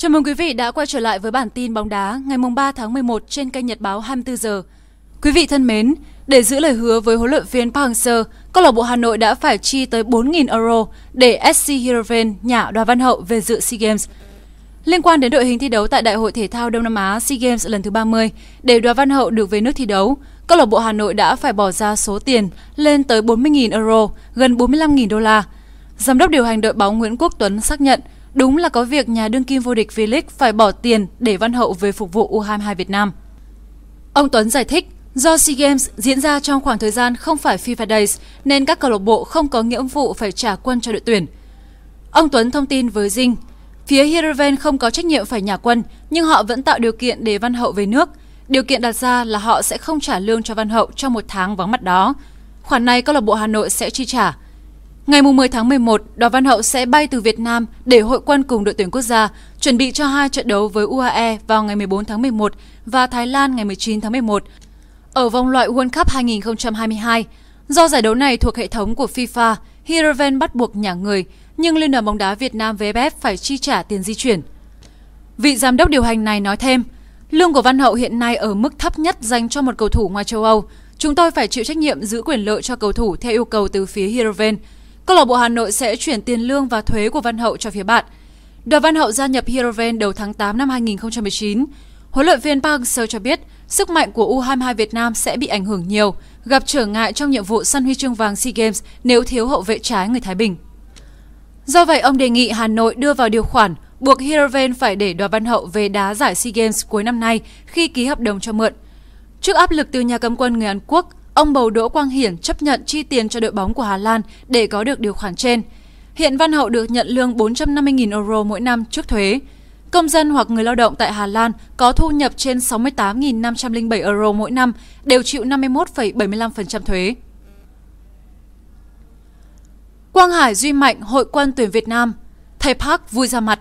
Chào mừng quý vị đã quay trở lại với bản tin bóng đá ngày 3 tháng 11 trên kênh Nhật báo 24 giờ. Quý vị thân mến, để giữ lời hứa với huấn luyện viên Park Hang-seo, câu lạc bộ Hà Nội đã phải chi tới 4.000 euro để SC Heerenveen nhả Đoàn Văn Hậu về dự SEA Games. Liên quan đến đội hình thi đấu tại Đại hội Thể thao Đông Nam Á SEA Games lần thứ 30, để Đoàn Văn Hậu được về nước thi đấu, câu lạc bộ Hà Nội đã phải bỏ ra số tiền lên tới 40.000 euro, gần 45.000 đô la. Giám đốc điều hành đội bóng Nguyễn Quốc Tuấn xác nhận – Đúng là có việc nhà đương kim vô địch Felix phải bỏ tiền để Văn Hậu về phục vụ U22 Việt Nam. Ông Tuấn giải thích, do SEA Games diễn ra trong khoảng thời gian không phải FIFA Days nên các câu lạc bộ không có nghĩa vụ phải trả quân cho đội tuyển. Ông Tuấn thông tin với Dinh, phía Hiraven không có trách nhiệm phải nhà quân nhưng họ vẫn tạo điều kiện để Văn Hậu về nước. Điều kiện đặt ra là họ sẽ không trả lương cho Văn Hậu trong một tháng vắng mặt đó. Khoản này câu lạc bộ Hà Nội sẽ chi trả. Ngày 10 tháng 11, đoàn Văn Hậu sẽ bay từ Việt Nam để hội quân cùng đội tuyển quốc gia, chuẩn bị cho hai trận đấu với UAE vào ngày 14 tháng 11 và Thái Lan ngày 19 tháng 11 ở vòng loại World Cup 2022. Do giải đấu này thuộc hệ thống của FIFA, Hiroven bắt buộc nhả người, nhưng Liên đoàn bóng đá Việt Nam VFF phải chi trả tiền di chuyển. Vị giám đốc điều hành này nói thêm, lương của Văn Hậu hiện nay ở mức thấp nhất dành cho một cầu thủ ngoài châu Âu. Chúng tôi phải chịu trách nhiệm giữ quyền lợi cho cầu thủ theo yêu cầu từ phía Hiroven câu lạc bộ Hà Nội sẽ chuyển tiền lương và thuế của Văn Hậu cho phía bạn. Đoàn Văn Hậu gia nhập Heroven đầu tháng 8 năm 2019. Huấn luyện viên Park seo cho biết, sức mạnh của u 22 Việt Nam sẽ bị ảnh hưởng nhiều, gặp trở ngại trong nhiệm vụ săn huy chương vàng SEA Games nếu thiếu hậu vệ trái người Thái Bình. Do vậy, ông đề nghị Hà Nội đưa vào điều khoản buộc Heroven phải để đoàn văn hậu về đá giải SEA Games cuối năm nay khi ký hợp đồng cho mượn. Trước áp lực từ nhà cầm quân người Hàn Quốc, Ông bầu Đỗ Quang Hiển chấp nhận chi tiền cho đội bóng của Hà Lan để có được điều khoản trên. Hiện Văn Hậu được nhận lương 450.000 euro mỗi năm trước thuế. Công dân hoặc người lao động tại Hà Lan có thu nhập trên 68.507 euro mỗi năm đều chịu 51,75% thuế. Quang Hải duy mạnh hội quân tuyển Việt Nam, thầy Park vui ra mặt.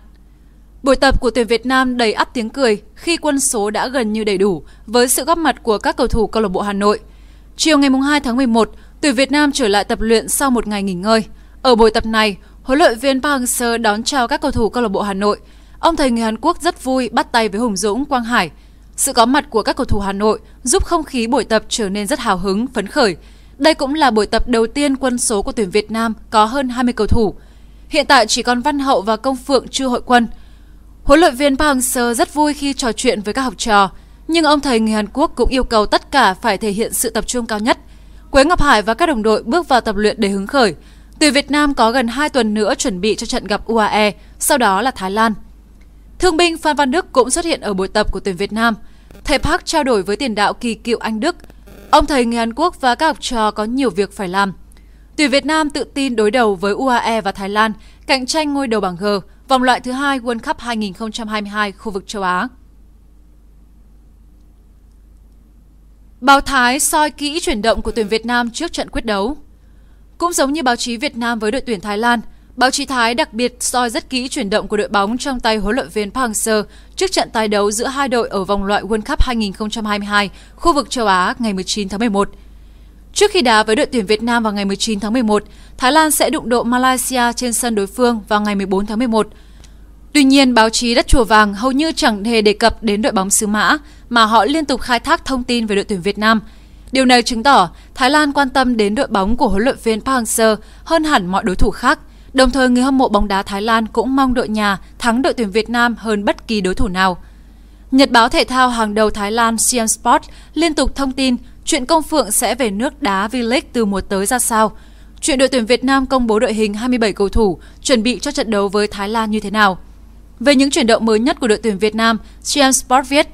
Buổi tập của tuyển Việt Nam đầy ắp tiếng cười khi quân số đã gần như đầy đủ với sự góp mặt của các cầu thủ câu lạc bộ Hà Nội – Chiều ngày 2 tháng 11, tuyển Việt Nam trở lại tập luyện sau một ngày nghỉ ngơi. Ở buổi tập này, huấn luyện viên Park Hang-seo đón chào các cầu thủ câu lạc bộ Hà Nội. Ông thầy người Hàn Quốc rất vui bắt tay với Hùng Dũng, Quang Hải. Sự có mặt của các cầu thủ Hà Nội giúp không khí buổi tập trở nên rất hào hứng, phấn khởi. Đây cũng là buổi tập đầu tiên quân số của tuyển Việt Nam có hơn 20 cầu thủ. Hiện tại chỉ còn Văn Hậu và Công Phượng chưa hội quân. Huấn luyện viên Park Hang-seo rất vui khi trò chuyện với các học trò nhưng ông thầy người Hàn Quốc cũng yêu cầu tất cả phải thể hiện sự tập trung cao nhất. Quế Ngọc Hải và các đồng đội bước vào tập luyện để hứng khởi. Tuyển Việt Nam có gần 2 tuần nữa chuẩn bị cho trận gặp UAE, sau đó là Thái Lan. Thương binh Phan Văn Đức cũng xuất hiện ở buổi tập của tuyển Việt Nam. Thầy Park trao đổi với tiền đạo kỳ cựu Anh Đức. Ông thầy người Hàn Quốc và các học trò có nhiều việc phải làm. Tuyển Việt Nam tự tin đối đầu với UAE và Thái Lan, cạnh tranh ngôi đầu bảng G, vòng loại thứ hai World Cup 2022 khu vực châu Á. Báo Thái soi kỹ chuyển động của tuyển Việt Nam trước trận quyết đấu. Cũng giống như báo chí Việt Nam với đội tuyển Thái Lan, báo chí Thái đặc biệt soi rất kỹ chuyển động của đội bóng trong tay huấn luyện viên Park Hang-seo trước trận tái đấu giữa hai đội ở vòng loại World Cup 2022 khu vực châu Á ngày 19 tháng 11. Trước khi đá với đội tuyển Việt Nam vào ngày 19 tháng 11, Thái Lan sẽ đụng độ Malaysia trên sân đối phương vào ngày 14 tháng 11. Tuy nhiên, báo chí đất Chùa Vàng hầu như chẳng hề đề cập đến đội bóng xứ Mã, mà họ liên tục khai thác thông tin về đội tuyển Việt Nam. Điều này chứng tỏ Thái Lan quan tâm đến đội bóng của huấn luyện viên Park Hang-seo hơn hẳn mọi đối thủ khác. Đồng thời, người hâm mộ bóng đá Thái Lan cũng mong đội nhà thắng đội tuyển Việt Nam hơn bất kỳ đối thủ nào. Nhật báo thể thao hàng đầu Thái Lan Siam Sport liên tục thông tin chuyện Công Phượng sẽ về nước đá V-League từ mùa tới ra sao. Chuyện đội tuyển Việt Nam công bố đội hình 27 cầu thủ chuẩn bị cho trận đấu với Thái Lan như thế nào. Về những chuyển động mới nhất của đội tuyển Việt Nam, GM Sport viết,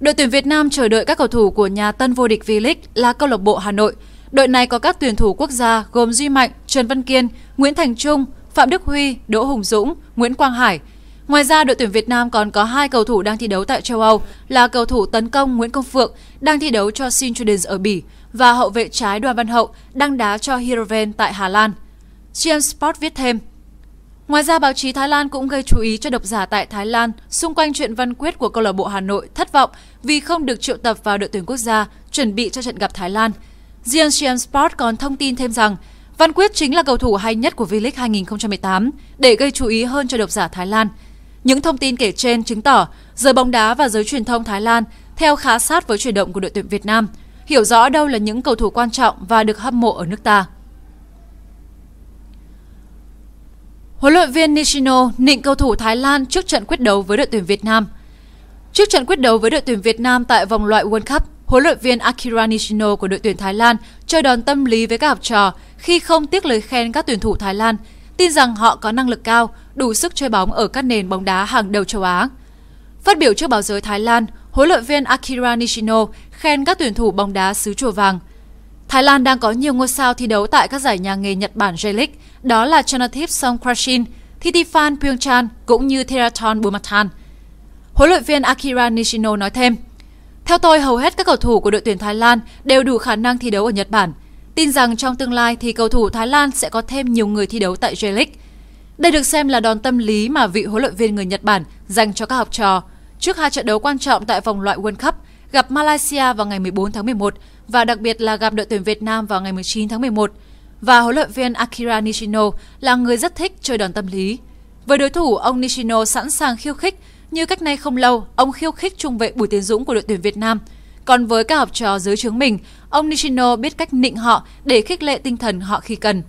đội tuyển Việt Nam chờ đợi các cầu thủ của nhà tân vô địch V-League là câu lạc bộ Hà Nội. Đội này có các tuyển thủ quốc gia gồm Duy Mạnh, Trần Văn Kiên, Nguyễn Thành Trung, Phạm Đức Huy, Đỗ Hùng Dũng, Nguyễn Quang Hải. Ngoài ra, đội tuyển Việt Nam còn có hai cầu thủ đang thi đấu tại châu Âu là cầu thủ tấn công Nguyễn Công Phượng đang thi đấu cho Sintradens ở Bỉ và hậu vệ trái Đoàn Văn Hậu đang đá cho Heerenveen tại Hà Lan. GM Sport viết thêm, Ngoài ra, báo chí Thái Lan cũng gây chú ý cho độc giả tại Thái Lan xung quanh chuyện Văn Quyết của câu lạc bộ Hà Nội thất vọng vì không được triệu tập vào đội tuyển quốc gia chuẩn bị cho trận gặp Thái Lan. GNCM Sport còn thông tin thêm rằng Văn Quyết chính là cầu thủ hay nhất của V-League 2018 để gây chú ý hơn cho độc giả Thái Lan. Những thông tin kể trên chứng tỏ giới bóng đá và giới truyền thông Thái Lan theo khá sát với chuyển động của đội tuyển Việt Nam, hiểu rõ đâu là những cầu thủ quan trọng và được hâm mộ ở nước ta. Huấn luyện viên Nishino nịnh cầu thủ Thái Lan trước trận quyết đấu với đội tuyển Việt Nam. Trước trận quyết đấu với đội tuyển Việt Nam tại vòng loại World Cup, huấn luyện viên Akira Nishino của đội tuyển Thái Lan chơi đòn tâm lý với các học trò khi không tiếc lời khen các tuyển thủ Thái Lan, tin rằng họ có năng lực cao, đủ sức chơi bóng ở các nền bóng đá hàng đầu châu Á. Phát biểu trước báo giới Thái Lan, huấn luyện viên Akira Nishino khen các tuyển thủ bóng đá xứ chùa vàng. Thái Lan đang có nhiều ngôi sao thi đấu tại các giải nhà nghề Nhật Bản J-League, đó là Chanathip Songkrashin, Thitiphan Pyeongchan cũng như Theraton Bumathan. Huấn luyện viên Akira Nishino nói thêm, Theo tôi, hầu hết các cầu thủ của đội tuyển Thái Lan đều đủ khả năng thi đấu ở Nhật Bản. Tin rằng trong tương lai thì cầu thủ Thái Lan sẽ có thêm nhiều người thi đấu tại J-League. Đây được xem là đòn tâm lý mà vị huấn luyện viên người Nhật Bản dành cho các học trò trước hai trận đấu quan trọng tại vòng loại World Cup gặp Malaysia vào ngày 14 tháng 11 và đặc biệt là gặp đội tuyển Việt Nam vào ngày 19 tháng 11 và huấn luyện viên Akira Nishino là người rất thích chơi đòn tâm lý. Với đối thủ, ông Nishino sẵn sàng khiêu khích, như cách nay không lâu, ông khiêu khích trung vệ Bùi Tiến Dũng của đội tuyển Việt Nam. Còn với các học trò dưới trướng mình, ông Nishino biết cách nịnh họ để khích lệ tinh thần họ khi cần.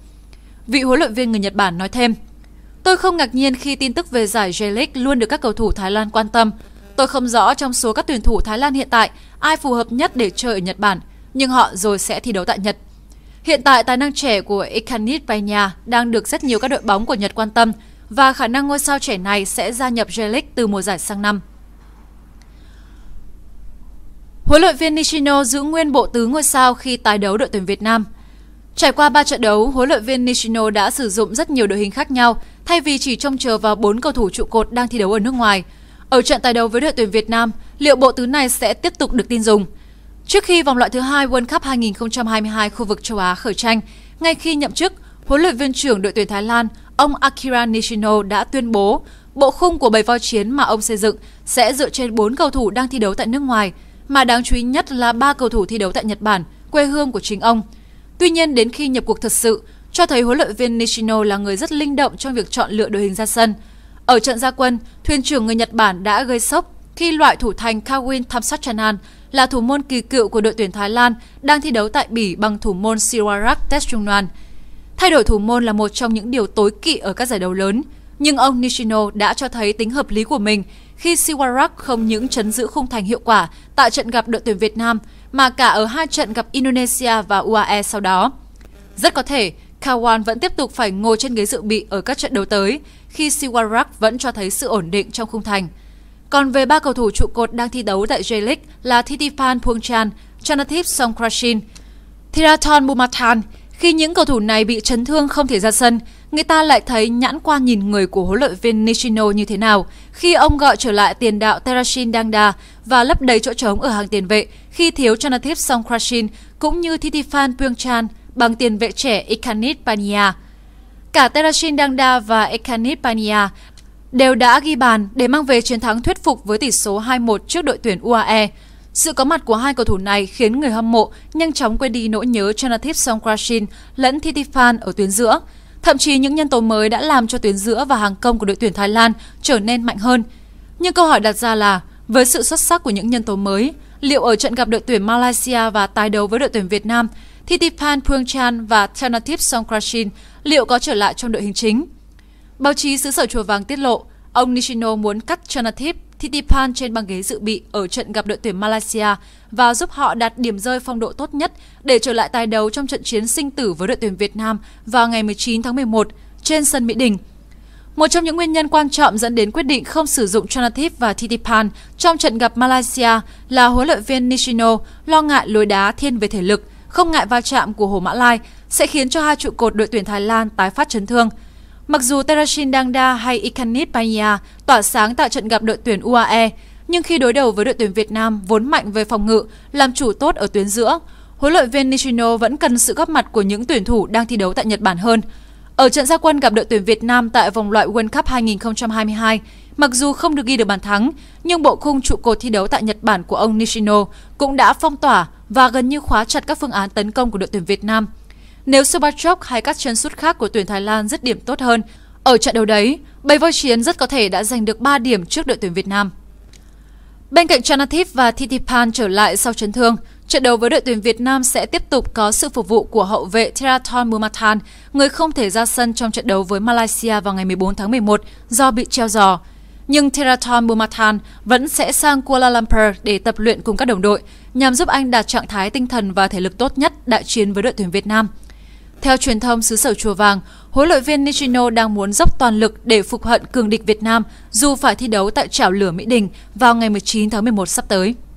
Vị huấn luyện viên người Nhật Bản nói thêm, Tôi không ngạc nhiên khi tin tức về giải J-League luôn được các cầu thủ Thái Lan quan tâm. Tôi không rõ trong số các tuyển thủ Thái Lan hiện tại ai phù hợp nhất để chơi ở Nhật Bản, nhưng họ rồi sẽ thi đấu tại Nhật. Hiện tại tài năng trẻ của Ikanit Payna đang được rất nhiều các đội bóng của Nhật quan tâm và khả năng ngôi sao trẻ này sẽ gia nhập J-League từ mùa giải sang năm. Huấn luyện viên Nishino giữ nguyên bộ tứ ngôi sao khi tái đấu đội tuyển Việt Nam. Trải qua 3 trận đấu, huấn luyện viên Nishino đã sử dụng rất nhiều đội hình khác nhau thay vì chỉ trông chờ vào 4 cầu thủ trụ cột đang thi đấu ở nước ngoài. Ở trận tái đấu với đội tuyển Việt Nam, liệu bộ tứ này sẽ tiếp tục được tin dùng? Trước khi vòng loại thứ hai World Cup 2022 khu vực châu Á khởi tranh, ngay khi nhậm chức, huấn luyện viên trưởng đội tuyển Thái Lan, ông Akira Nishino đã tuyên bố bộ khung của bầy voi chiến mà ông xây dựng sẽ dựa trên 4 cầu thủ đang thi đấu tại nước ngoài, mà đáng chú ý nhất là 3 cầu thủ thi đấu tại Nhật Bản, quê hương của chính ông. Tuy nhiên đến khi nhập cuộc thật sự, cho thấy huấn luyện viên Nishino là người rất linh động trong việc chọn lựa đội hình ra sân. Ở trận gia quân, thuyền trưởng người Nhật Bản đã gây sốc khi loại thủ thành Kawin Thamsatchanan là thủ môn kỳ cựu của đội tuyển Thái Lan đang thi đấu tại Bỉ bằng thủ môn Siwarak Teshungnan. Thay đổi thủ môn là một trong những điều tối kỵ ở các giải đấu lớn, nhưng ông Nishino đã cho thấy tính hợp lý của mình khi Siwarak không những chấn giữ khung thành hiệu quả tại trận gặp đội tuyển Việt Nam mà cả ở hai trận gặp Indonesia và UAE sau đó. Rất có thể, Kawan vẫn tiếp tục phải ngồi trên ghế dự bị ở các trận đấu tới khi Siwarak vẫn cho thấy sự ổn định trong khung thành. Còn về ba cầu thủ trụ cột đang thi đấu tại J-League là Thitipan Pongchan, Chanathip Songkrasin, Thiraton Bumathan, khi những cầu thủ này bị chấn thương không thể ra sân, người ta lại thấy nhãn qua nhìn người của huấn luyện viên Nishino như thế nào khi ông gọi trở lại tiền đạo Terashin Dangda và lấp đầy chỗ trống ở hàng tiền vệ khi thiếu Chanathip Songkrasin cũng như Titifan Pyeongchan bằng tiền vệ trẻ Ikanit Pania. Cả Terashin Dangda và Ikanit Pania đều đã ghi bàn để mang về chiến thắng thuyết phục với tỷ số 2-1 trước đội tuyển UAE. Sự có mặt của hai cầu thủ này khiến người hâm mộ nhanh chóng quên đi nỗi nhớ Chanathip Songkrashin lẫn Thiti Titifan ở tuyến giữa. Thậm chí những nhân tố mới đã làm cho tuyến giữa và hàng công của đội tuyển Thái Lan trở nên mạnh hơn. Nhưng câu hỏi đặt ra là, với sự xuất sắc của những nhân tố mới, liệu ở trận gặp đội tuyển Malaysia và tái đấu với đội tuyển Việt Nam, Thiti Titipan Phuongchan và Chanathip Songkrashin liệu có trở lại trong đội hình chính? Báo chí xứ sở Chùa Vàng tiết lộ, ông Nishino muốn cắt Chanathip Thitipan trên băng ghế dự bị ở trận gặp đội tuyển Malaysia và giúp họ đạt điểm rơi phong độ tốt nhất để trở lại tài đấu trong trận chiến sinh tử với đội tuyển Việt Nam vào ngày 19 tháng 11 trên sân Mỹ Đình. Một trong những nguyên nhân quan trọng dẫn đến quyết định không sử dụng Chanathip và Thitipan trong trận gặp Malaysia là huấn luyện viên Nishino lo ngại lối đá thiên về thể lực, không ngại va chạm của Hồ Mã Lai sẽ khiến cho hai trụ cột đội tuyển Thái Lan tái phát chấn thương – Mặc dù Terashin Dangda hay Ikanit Panya tỏa sáng tại trận gặp đội tuyển UAE, nhưng khi đối đầu với đội tuyển Việt Nam vốn mạnh về phòng ngự, làm chủ tốt ở tuyến giữa, huấn luyện viên Nishino vẫn cần sự góp mặt của những tuyển thủ đang thi đấu tại Nhật Bản hơn. Ở trận gia quân gặp đội tuyển Việt Nam tại vòng loại World Cup 2022, mặc dù không được ghi được bàn thắng, nhưng bộ khung trụ cột thi đấu tại Nhật Bản của ông Nishino cũng đã phong tỏa và gần như khóa chặt các phương án tấn công của đội tuyển Việt Nam nếu Subachok hay các chân sút khác của tuyển Thái Lan dứt điểm tốt hơn, ở trận đấu đấy, bầy voi chiến rất có thể đã giành được 3 điểm trước đội tuyển Việt Nam. Bên cạnh Chanathip và Thitipan trở lại sau chấn thương, trận đấu với đội tuyển Việt Nam sẽ tiếp tục có sự phục vụ của hậu vệ Thirathon Mumathan, người không thể ra sân trong trận đấu với Malaysia vào ngày 14 tháng 11 do bị treo giò. Nhưng Thirathon Mumathan vẫn sẽ sang Kuala Lumpur để tập luyện cùng các đồng đội nhằm giúp anh đạt trạng thái tinh thần và thể lực tốt nhất đại chiến với đội tuyển Việt Nam – theo truyền thông xứ sở Chùa Vàng, huấn luyện viên Nishino đang muốn dốc toàn lực để phục hận cường địch Việt Nam dù phải thi đấu tại chảo lửa Mỹ Đình vào ngày 19 tháng 11 sắp tới.